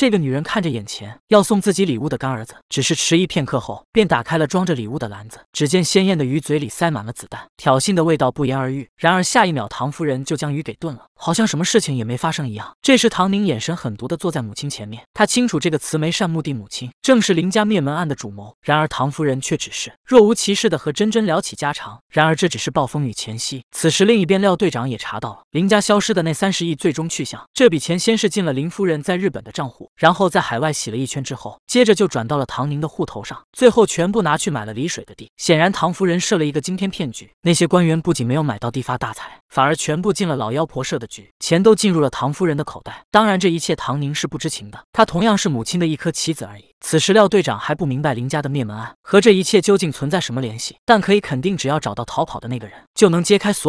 这个女人看着眼前要送自己礼物的干儿子，只是迟疑片刻后，便打开了装着礼物的篮子。只见鲜艳的鱼嘴里塞满了子弹，挑衅的味道不言而喻。然而下一秒，唐夫人就将鱼给炖了，好像什么事情也没发生一样。这时，唐宁眼神狠毒的坐在母亲前面，他清楚这个慈眉善目的母亲正是林家灭门案的主谋。然而唐夫人却只是若无其事的和珍珍聊起家常。然而这只是暴风雨前夕。此时另一边，廖队长也查到了林家消失的那三十亿最终去向。这笔钱先是进了林夫人在日本的账户。然后在海外洗了一圈之后，接着就转到了唐宁的户头上，最后全部拿去买了离水的地。显然，唐夫人设了一个惊天骗局，那些官员不仅没有买到地发大财，反而全部进了老妖婆设的局，钱都进入了唐夫人的口袋。当然，这一切唐宁是不知情的，她同样是母亲的一颗棋子而已。此时廖队长还不明白林家的灭门案和这一切究竟存在什么联系，但可以肯定，只要找到逃跑的那个人，就能揭开所有。